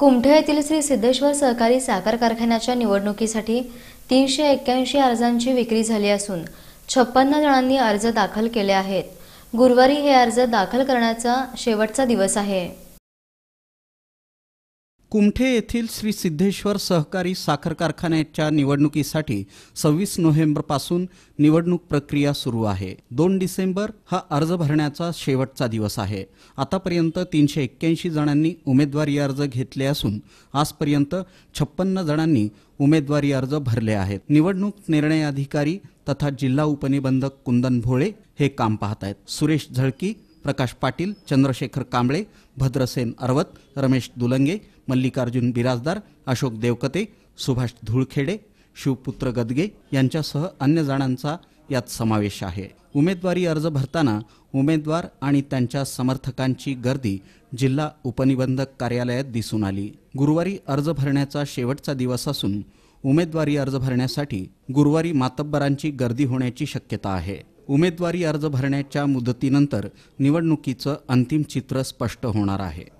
कुमठे येथील श्री सिद्धेश्वर सहकारी साखर कारखान्याच्या निवडणुकीसाठी तीनशे एक्क्याऐंशी अर्जांची विक्री झाली असून छप्पन्न जणांनी अर्ज दाखल केले आहेत गुरुवारी हे अर्ज दाखल करण्याचा शेवटचा दिवस आहे कुमठे येथील श्री सिद्धेश्वर सहकारी साखर कारखान्याच्या निवडणुकीसाठी सव्वीस नोव्हेंबरपासून निवडणूक प्रक्रिया सुरू आहे दोन डिसेंबर हा अर्ज भरण्याचा शेवटचा दिवस आहे आतापर्यंत तीनशे एक्क्याऐंशी जणांनी उमेदवारी अर्ज घेतले असून आजपर्यंत छप्पन्न जणांनी उमेदवारी अर्ज भरले आहेत निवडणूक निर्णय अधिकारी तथा जिल्हा उपनिबंधक कुंदन भोळे हे काम पाहत आहेत सुरेश झळकी प्रकाश पाटील चंद्रशेखर कांबळे भद्रसेन अरवत रमेश दुलंगे मल्लिकार्जुन बिराजदार अशोक देवकते सुभाष धुळखेडे शिवपुत्र गदगे यांच्यासह अन्य जणांचा यात समावेश आहे उमेदवारी अर्ज भरताना उमेदवार आणि त्यांच्या समर्थकांची गर्दी जिल्हा उपनिबंधक कार्यालयात दिसून आली गुरुवारी अर्ज भरण्याचा शेवटचा दिवस असून उमेदवारी अर्ज भरण्यासाठी गुरुवारी मातब्बरांची गर्दी होण्याची शक्यता आहे उमेदवारी अर्ज भरण्याच्या मुदतीनंतर निवडणुकीचं अंतिम चित्र स्पष्ट होणार आहे